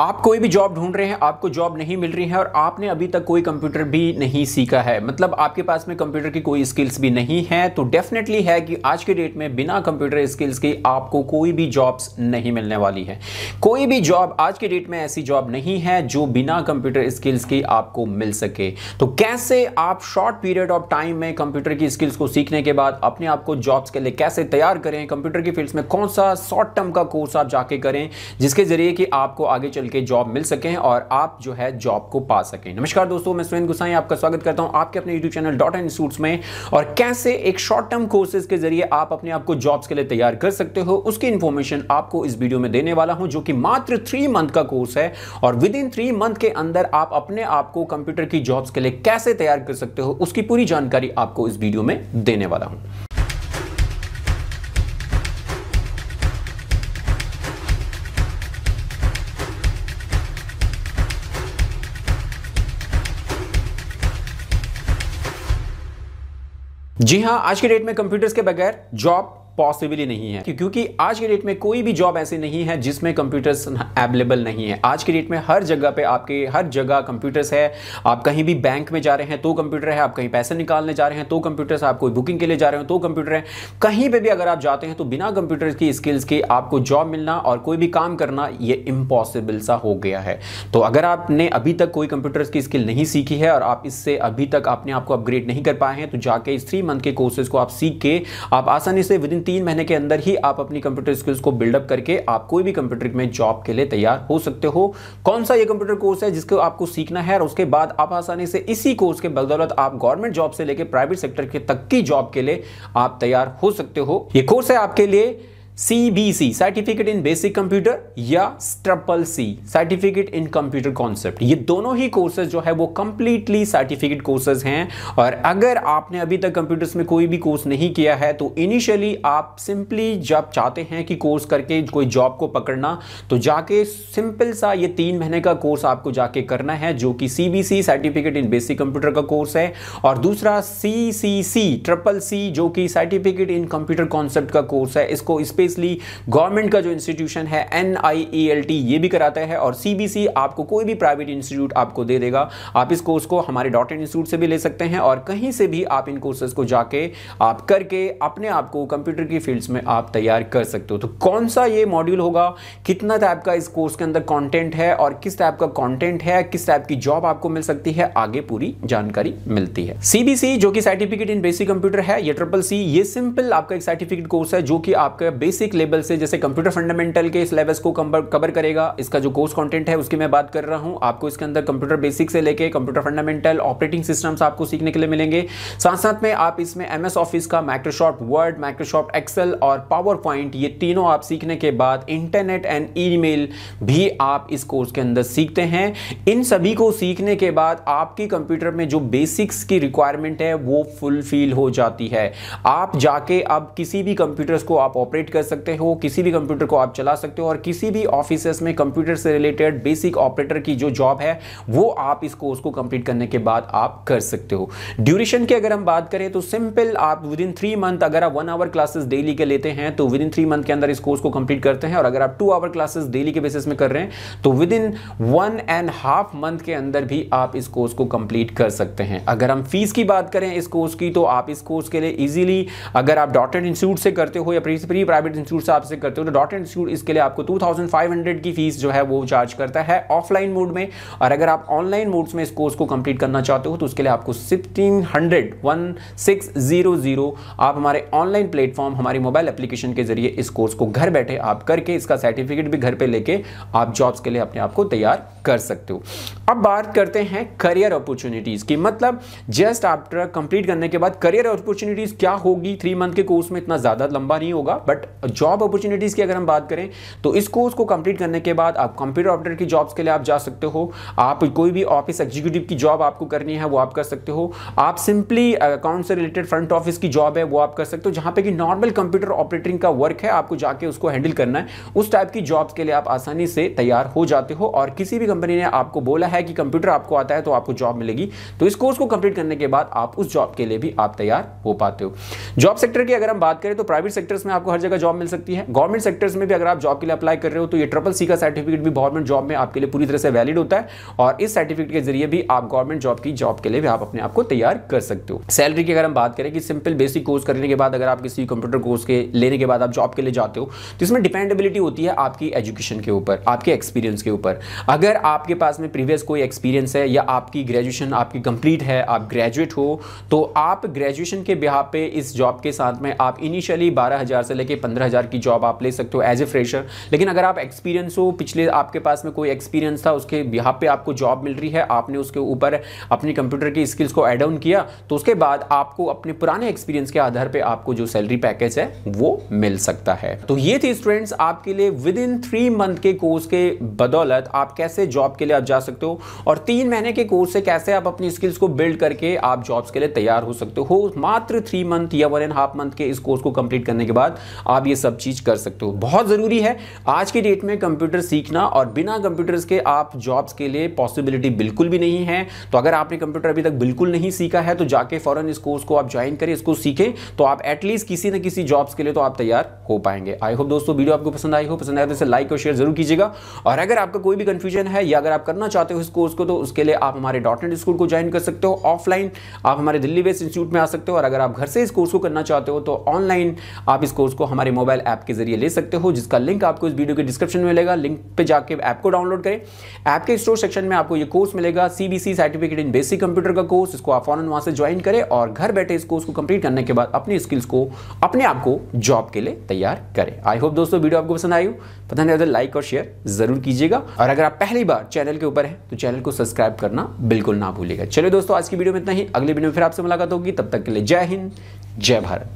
आप कोई भी जॉब ढूंढ रहे हैं आपको जॉब नहीं मिल रही है और आपने अभी तक कोई कंप्यूटर भी नहीं सीखा है मतलब आपके पास में कंप्यूटर की कोई स्किल्स भी नहीं है तो डेफिनेटली है कि आज के डेट में बिना कंप्यूटर स्किल्स के आपको कोई भी जॉब्स नहीं मिलने वाली है कोई भी जॉब आज के डेट में ऐसी जॉब नहीं है जो बिना कंप्यूटर स्किल्स के आपको मिल सके तो कैसे आप शॉर्ट पीरियड ऑफ टाइम में कंप्यूटर की स्किल्स को सीखने के बाद अपने आप को जॉब्स के लिए कैसे तैयार करें कंप्यूटर की फील्ड्स में कौन सा शॉर्ट टर्म का कोर्स आप जाके करें जिसके जरिए कि आपको आगे चल लेवल के जॉब मिल सकें और आप जो है जॉब को पा सकें नमस्कार दोस्तों मैं सुरेंद्र गुसाई आपका स्वागत करता हूं आपके अपने YouTube channel dot and suits में और कैसे एक शॉर्ट टर्म कोर्सेज के जरिए आप अपने आप को जॉब्स के लिए तैयार कर सकते हो उसकी इन्फॉर्मेशन आपको इस वीडियो में देने वाला हूं जो कि मात्र थ्री मंथ का कोर्स है और विद इन थ्री मंथ के अंदर आप अपने आप को कंप्यूटर की जॉब्स के लिए कैसे तैयार कर सकते हो उसकी पूरी जानकारी आपको इस वीडियो में देने वाला हूं जी हाँ आज के डेट में कंप्यूटर्स के बगैर जॉब पॉसिबल ही नहीं है क्योंकि आज के डेट में कोई भी जॉब ऐसी नहीं है जिसमें कंप्यूटर्स अवेलेबल नहीं है आज के डेट में हर जगह पे आपके हर जगह कंप्यूटर्स है आप कहीं भी बैंक में जा रहे हैं तो कंप्यूटर है आप कहीं पैसे निकालने जा रहे हैं तो कंप्यूटर्स आप कोई बुकिंग के लिए जा रहे हो तो कंप्यूटर है कहीं पर भी अगर आप जाते हैं तो बिना कंप्यूटर की स्किल्स के आपको जॉब मिलना और कोई भी काम करना ये इम्पॉसिबल सा हो गया है तो अगर आपने अभी तक कोई कंप्यूटर्स की स्किल नहीं सीखी है और आप इससे अभी तक आपने आपको अपग्रेड नहीं कर पाए हैं तो जाके इस थ्री मंथ के कोर्सेज को आप सीख के आप आसानी से विद इन तीन महीने के अंदर ही आप अपनी कंप्यूटर स्किल्स को बिल्डअप करके आप कोई भी कंप्यूटर में जॉब के लिए तैयार हो सकते हो कौन सा ये कंप्यूटर कोर्स है जिसको आपको सीखना है और उसके बाद आप आसानी से इसी कोर्स के बदौलत आप गवर्नमेंट जॉब से लेकर प्राइवेट सेक्टर के तक की जॉब के लिए आप तैयार हो सकते हो ये कोर्स है आपके लिए CBC certificate in basic computer या triple C certificate in computer concept ये दोनों ही कोर्सेज जो है वो कंप्लीटली सर्टिफिकेट कोर्सेज हैं और अगर आपने अभी तक कंप्यूटर्स में कोई भी कोर्स नहीं किया है तो इनिशियली आप सिंपली जब चाहते हैं कि कोर्स करके कोई जॉब को पकड़ना तो जाके सिंपल सा ये तीन महीने का कोर्स आपको जाके करना है जो कि C B C certificate in basic computer का कोर्स है और दूसरा सी सी सी ट्रिपल सी जो कि सर्टिफिकेट इन कंप्यूटर कॉन्सेप्ट का कोर्स है इसको इस ऑब्वियसली गवर्नमेंट का जो इंस्टीट्यूशन है N I E L T ये भी कराता है और सी बी सी आपको कोई भी प्राइवेट इंस्टीट्यूट आपको दे देगा आप इस कोर्स को हमारे डॉट इंस्टीट्यूट से भी ले सकते हैं और कहीं से भी आप इन कोर्सेज को जाके आप करके अपने आप को कंप्यूटर की फील्ड्स में आप तैयार कर सकते हो तो कौन सा ये मॉड्यूल होगा कितना टाइप का इस कोर्स के अंदर कॉन्टेंट है और किस टाइप का कॉन्टेंट है किस टाइप की जॉब आपको मिल सकती है आगे पूरी जानकारी मिलती है सीबीसी जो कि सर्टिफिकेट इन बेसिक कंप्यूटर है ये ट्रिपल सी ये सिंपल आपका एक सर्टिफिकेट कोर्स है जो कि आपका बेसिक बेसिक लेवल से जैसे कंप्यूटर फंडामेंटल के सिलेबस को कवर करेगा इसका जो कोर्स कंटेंट है उसकी मैं बात कर रहा हूँ आपको इसके अंदर कंप्यूटर बेसिक से लेके कंप्यूटर फंडामेंटल ऑपरेटिंग सिस्टम्स आपको सीखने के लिए मिलेंगे साथ साथ में आप इसमें एम ऑफिस का माइक्रोसॉफ्ट वर्ड माइक्रोसॉफ्ट एक्सेल और पावर पॉइंट ये तीनों आप सीखने के बाद इंटरनेट एंड ई भी आप इस कोर्स के अंदर सीखते हैं इन सभी को सीखने के बाद आपकी कंप्यूटर में जो बेसिक्स की रिक्वायरमेंट है वो फुलफिल हो जाती है आप जाके अब किसी भी कंप्यूटर्स को आप ऑपरेट कर सकते हो किसी भी कंप्यूटर को आप चला सकते हो और किसी भी ऑफिस में कंप्यूटर से रिलेटेड बेसिक ऑपरेटर की जो जॉब है वो आप इस कोर्स को कंप्लीट करने के बाद आप कर सकते हो ड्यूरेशन की अगर हम बात करें तो सिंपल आप विद इन थ्री मंथ अगर आप वन आवर क्लासेस डेली के लेते हैं तो विद इन थ्री मंथ के अंदर इस कोर्स को कंप्लीट करते हैं और अगर आप टू आवर क्लासेस डेली के बेसिस में कर रहे हैं तो within one and half month के अंदर भी आप इस कोर्स को कंप्लीट कर सकते हैं अगर हम फीस की बात करें इस कोर्स की तो आप इस कोर्स के लिए इजीली अगर आप डॉटेड इंस्टीट्यूट से करते हो या प्री प्राइवेट प्राइवेट इंस्टीट्यूट से आपसे करते हो तो डॉट इंस्टीट्यूट इसके लिए आपको टू की फीस जो है वो चार्ज करता है ऑफलाइन मोड में और अगर आप ऑनलाइन मोड्स में इस कोर्स को कंप्लीट करना चाहते हो तो उसके लिए आपको sixteen hundred one six zero zero आप हमारे ऑनलाइन प्लेटफॉर्म हमारी मोबाइल एप्लीकेशन के जरिए इस कोर्स को घर बैठे आप करके इसका सर्टिफिकेट भी घर पे लेके आप जॉब्स के लिए अपने आप को तैयार कर सकते हो अब बात करते हैं करियर अपॉर्चुनिटीज़ की मतलब जस्ट आफ्टर कंप्लीट करने के बाद करियर अपॉर्चुनिटीज़ क्या होगी थ्री मंथ के कोर्स में इतना ज़्यादा लंबा नहीं होगा बट जॉब अपॉर्चुनिटीज़ की अगर हम बात करें तो इस कोर्स को कंप्लीट करने के बाद आप कंप्यूटर ऑपरेटर की जॉब्स के लिए आप जा सकते हो आप कोई भी ऑफिस एग्जीक्यूटिव की जॉब आपको करनी है वो आप कर सकते हो आप सिंपली अकाउंट से रिलेटेड फ्रंट ऑफिस की जॉब है वो आप कर सकते हो जहाँ पे कि नॉर्मल कंप्यूटर ऑपरेटरिंग का वर्क है आपको जाके उसको हैंडल करना है उस टाइप की जॉब्स के लिए आप आसानी से तैयार हो जाते हो और किसी भी कंपनी ने आपको बोला है कि कंप्यूटर आपको आता है तो आपको जॉब मिलेगी तो इस कोर्स को कंप्लीट करने के बाद आप उस जॉब के लिए भी आप तैयार हो पाते हो जॉब सेक्टर की अगर हम बात करें तो प्राइवेट सेक्टर्स में आपको हर जगह जॉब मिल सकती है गवर्नमेंट सेक्टर्स में भी अगर आप जॉब के लिए अप्लाई कर रहे हो तो ये ट्रिपल सी का सर्टिफिकेट भी गवर्नमेंट जॉब में आपके लिए पूरी तरह से वैलिड होता है और इस सर्टिफिकेट के जरिए भी आप गवर्नमेंट जॉब की जॉब के लिए भी आप अपने आप को तैयार कर सकते हो सैलरी की अगर हम बात करें कि सिंपल बेसिक कोर्स करने के बाद अगर आप किसी कंप्यूटर कोर्स के लेने के बाद आप जॉब के लिए जाते हो तो इसमें डिपेंडेबिलिटी होती है आपकी एजुकेशन के ऊपर आपके एक्सपीरियंस के ऊपर अगर आपके पास में प्रीवियस कोई एक्सपीरियंस है या आपकी ग्रेजुएशन आपकी कंप्लीट है आप ग्रेजुएट हो तो आप ग्रेजुएशन के बिहार पे इस जॉब के साथ में आप इनिशियली बारह हजार से लेकर पंद्रह पंद्रह हज़ार की जॉब आप ले सकते हो एज ए फ्रेशर लेकिन अगर आप एक्सपीरियंस हो पिछले आपके पास में कोई एक्सपीरियंस था उसके यहाँ पे आपको जॉब मिल रही है आपने उसके ऊपर अपनी कंप्यूटर की स्किल्स को एड ऑन किया तो उसके बाद आपको अपने पुराने एक्सपीरियंस के आधार पर आपको जो सैलरी पैकेज है वो मिल सकता है तो ये थी स्टूडेंट्स आपके लिए विद इन थ्री मंथ के कोर्स के बदौलत आप कैसे जॉब के लिए आप जा सकते हो और तीन महीने के कोर्स से कैसे आप अपनी स्किल्स को बिल्ड करके आप जॉब्स के लिए तैयार हो सकते हो मात्र थ्री मंथ या वन एंड हाफ मंथ के इस कोर्स को कंप्लीट करने के बाद आप ये सब चीज़ कर सकते हो बहुत ज़रूरी है आज के डेट में कंप्यूटर सीखना और बिना कंप्यूटर्स के आप जॉब्स के लिए पॉसिबिलिटी बिल्कुल भी नहीं है तो अगर आपने कंप्यूटर अभी तक बिल्कुल नहीं सीखा है तो जाके फ़ौरन इस कोर्स को आप ज्वाइन करें इसको सीखें तो आप एटलीस्ट किसी न किसी जॉब्स के लिए तो आप तैयार हो पाएंगे आई होप दोस्तों वीडियो आपको पसंद आई हो पसंद आया तो इसे लाइक और शेयर जरूर कीजिएगा और अगर आपका कोई भी कन्फ्यूजन है या अगर आप करना चाहते हो इस कोर्स को तो उसके लिए आप हमारे डॉट नेट स्कूल को ज्वाइन कर सकते हो ऑफलाइन आप हमारे दिल्ली बेस्ड इंस्टीट्यूट में आ सकते हो और अगर आप घर से इस कोर्स को करना चाहते हो तो ऑनलाइन आप इस कोर्स को हमारे मोबाइल ऐप के जरिए ले सकते हो जिसका लिंक आपको इस वीडियो के डिस्क्रिप्शन में मिलेगा लिंक पे जाके ऐप को डाउनलोड करें ऐप के स्टोर सेक्शन में आपको ये कोर्स मिलेगा CBC certificate in basic computer का कोर्स इसको आप फॉरन वहाँ से ज्वाइन करें और घर बैठे इस कोर्स को कंप्लीट करने के बाद अपनी स्किल्स को अपने आप को जॉब के लिए तैयार करें आई होप दोस्तों वीडियो आपको पसंद आई हो पता नहीं अगर लाइक और शेयर जरूर कीजिएगा और अगर आप पहली बार चैनल के ऊपर है तो चैनल को सब्सक्राइब करना बिल्कुल ना भूलेगा चलिए दोस्तों आज की वीडियो में इतना ही अगले वीडियो में फिर आपसे मुलाकात होगी तब तक के लिए जय हिंद जय भारत